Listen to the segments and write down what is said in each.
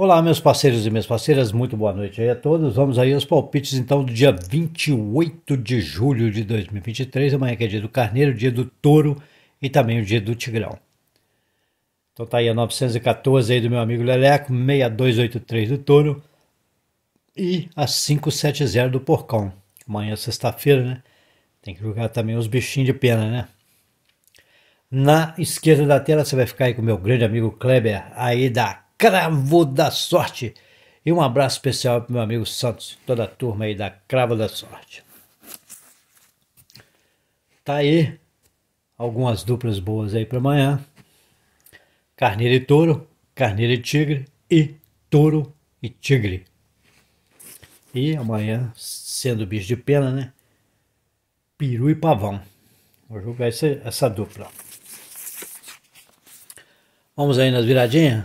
Olá, meus parceiros e minhas parceiras, muito boa noite aí a todos. Vamos aí aos palpites então do dia 28 de julho de 2023, amanhã que é dia do carneiro, dia do touro e também o dia do tigrão. Então tá aí a 914 aí do meu amigo Leleco, 6283 do touro e a 570 do porcão. Amanhã é sexta-feira, né? Tem que jogar também os bichinhos de pena, né? Na esquerda da tela você vai ficar aí com o meu grande amigo Kleber aí da Cravo da Sorte. E um abraço especial para meu amigo Santos, toda a turma aí da Cravo da Sorte. Tá aí algumas duplas boas aí para amanhã. Carneiro e touro, carneiro e tigre e touro e tigre. E amanhã, sendo bicho de pena, né? Peru e pavão. Vou jogar essa, essa dupla. Vamos aí nas viradinhas?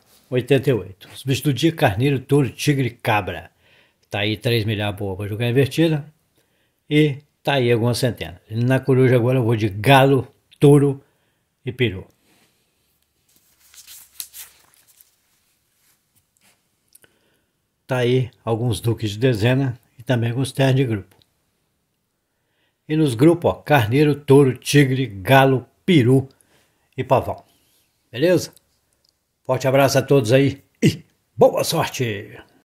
88. Substitui carneiro, touro, tigre, cabra. Tá aí 3 milhar boa pra jogar invertida. E tá aí algumas centenas. Na coruja agora eu vou de galo, touro e peru. Tá aí alguns duques de dezena e também alguns ternos de grupo. E nos grupos, ó, carneiro, touro, tigre, galo, peru e pavão. Beleza? Forte abraço a todos aí e boa sorte!